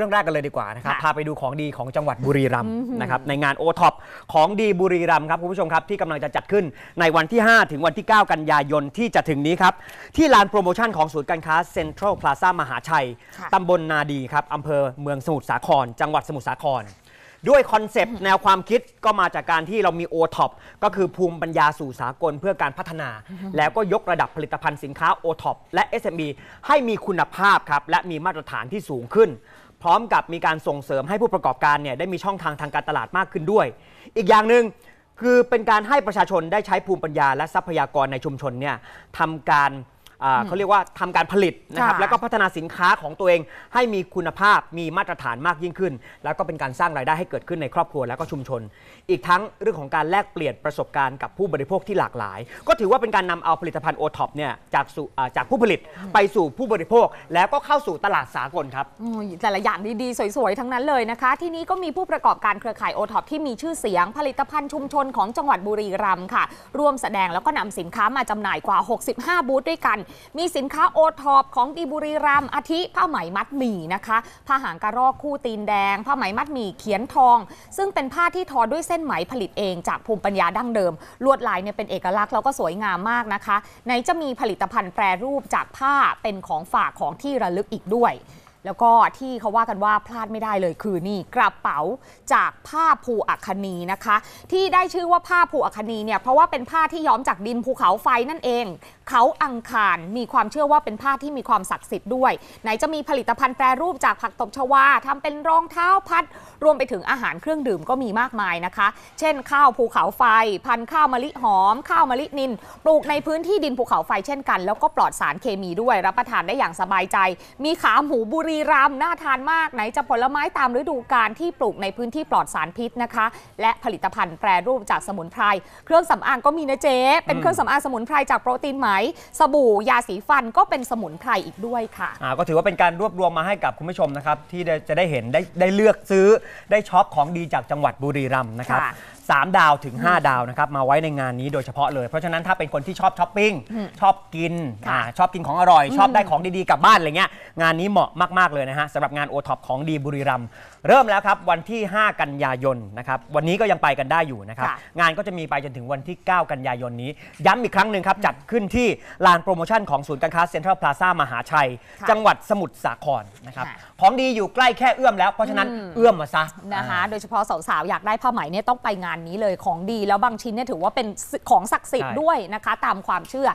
รื่องแรกกันเลยดีกว่านะครับ พาไปดูของดีของจังหวัดบุรีรัมย์นะครับในงานโอท็อปของดีบุรีรัมย์ครับ คุณผู้ชมครับที่กำลังจะจัดขึ้นในวันที่ 5 ถึงวันที่ 9 กันยายนที่จะถึงนี้ครับ ที่ลานโปรโมชั่นของศูนย์การค้าเซ็นทรัลพลาซ่ามหาชัยตำบลนาดีครับอำเภอเมืองสมุทรสาคร จังหวัดสมุทรสาคร ด้วยคอนเซปต์แนวความคิดก็มาจากการที่เรามีโอท็อปก็คือภูมิปัญญาสู่สากลเพื่อการพัฒนา แล้วก็ยกระดับผลิตภัณฑ์สินค้าโอท็อปและ SME ให้มีคุณภาพครับและมีมาตรฐานที่สูงขึ้นพร้อมกับมีการส่งเสริมให้ผู้ประกอบการเนี่ยได้มีช่องทางทางการตลาดมากขึ้นด้วย อีกอย่างหนึ่งคือเป็นการให้ประชาชนได้ใช้ภูมิปัญญาและทรัพยากรในชุมชนเนี่ยทำการเขาเรียกว่าทำการผลิตนะครับแล้วก็พัฒนาสินค้าของตัวเอง ให้มีคุณภาพมีมาตรฐานมากยิ่งขึ้น แล้วก็เป็นการสร้างรายได้ให้เกิดขึ้นในครอบครัวแล้วก็ชุมชน อีกทั้งเรื่องของการแลกเปลี่ยนประสบการณ์กับผู้บริโภคที่หลากหลาย ก็ถือว่าเป็นการนำเอาผลิตภัณฑ์โอท็อปเนี่ยจากจากผู้ผลิตไปสู่ผู้บริโภค แล้วก็เข้าสู่ตลาดสากลครับแต่ละอย่างดีๆสวยๆทั้งนั้นเลยนะคะ ที่นี้ก็มีผู้ประกอบการเครือข่ายโอท็อปที่มีชื่อเสียงผลิตภัณฑ์ชุมชนของจังหวัดบุรีรัมย์ค่ะร่วมแสดงแล้วก็นำสินค้ามาจำหน่ายกว่า 65 บูธด้วยกันมีสินค้าโอทอปของดีบุรีรัมอาทิ ผ้าไหมมัดหมี่นะคะ ผ้าหางกระรอกคู่ตีนแดง ผ้าไหมมัดหมี่เขียนทอง ซึ่งเป็นผ้าที่ทอด้วยเส้นไหมผลิตเองจากภูมิปัญญาดั้งเดิม ลวดลายเนี่ยเป็นเอกลักษณ์แล้วก็สวยงามมากนะคะไหนจะมีผลิตภัณฑ์แปรรูปจากผ้าเป็นของฝากของที่ระลึกอีกด้วยแล้วก็ที่เขาว่ากันว่าพลาดไม่ได้เลยคือนี่กระเป๋าจากผ้าภูอัคนีนะคะ ที่ได้ชื่อว่าผ้าภูอัคนีเนี่ยเพราะว่าเป็นผ้าที่ย้อมจากดินภูเขาไฟนั่นเอง เขาอังคารมีความเชื่อว่าเป็นผ้าที่มีความศักดิ์สิทธิ์ด้วยไหนจะมีผลิตภัณฑ์แปรรูปจากผักตบชวาทำเป็นรองเท้าพัด รวมไปถึงอาหารเครื่องดื่มก็มีมากมายนะคะ เช่น ข้าวภูเขาไฟ พันธุ์ข้าวมะลิหอมข้าวมะลินินปลูกในพื้นที่ดินภูเขาไฟเช่นกันแล้วก็ปลอดสารเคมีด้วย รับประทานได้อย่างสบายใจ มีขาหมูบุรีรีรัมย์น่าทานมากไหนจะผลไม้ตามฤดูกาลที่ปลูกในพื้นที่ปลอดสารพิษนะคะและผลิตภัณฑ์แปรรูปจากสมุนไพรเครื่องสำอางก็มีนะเจ๊เป็นเครื่องสำอางสมุนไพรจากโปรตีนไหมสบู่ยาสีฟันก็เป็นสมุนไพรอีกด้วยค่ะอ่าก็ถือว่าเป็นการรวบรวมมาให้กับคุณผู้ชมนะครับที่จะได้เห็นได้ได้เลือกซื้อได้ช็อปของดีจากจังหวัดบุรีรัมย์นะครับสามดาวถึง5ดาวนะครับมาไว้ในงานนี้โดยเฉพาะเลย เพราะฉะนั้นถ้าเป็นคนที่ชอบช้อปปิ้งชอบกินอชอบกินของอร่อย ชอบได้ของดีๆกลับบ้านอะไรเงี้ยงานนี้เหมาะมากเลยนะฮะสำหรับงานโอท็อปของดีบุรีรัม เริ่มแล้วครับวันที่ 5 กันยายนนะครับวันนี้ก็ยังไปกันได้อยู่นะครับงานก็จะมีไปจนถึงวันที่ 9 กันยายนนี้ ย้ำอีกครั้งหนึ่งครับจัดขึ้นที่ ลานโปรโมชั่นของศูนย์การค้าเซ็นทรัลพลาซ่ามหาชัย จังหวัดสมุทรสาครนะครับของดีอยู่ใกล้แค่เอื้อมแล้ว เพราะฉะนั้นเอื้อมมาซะนะคะโดยเฉพาะสาวๆอยากได้ผ้าไหมเนี่ยต้องไปงานนี้เลยของดีแล้วบางชิ้นเนี่ยถือว่าเป็นของศักดิ์สิทธิ์ด้วยนะคะตามความเชื่อ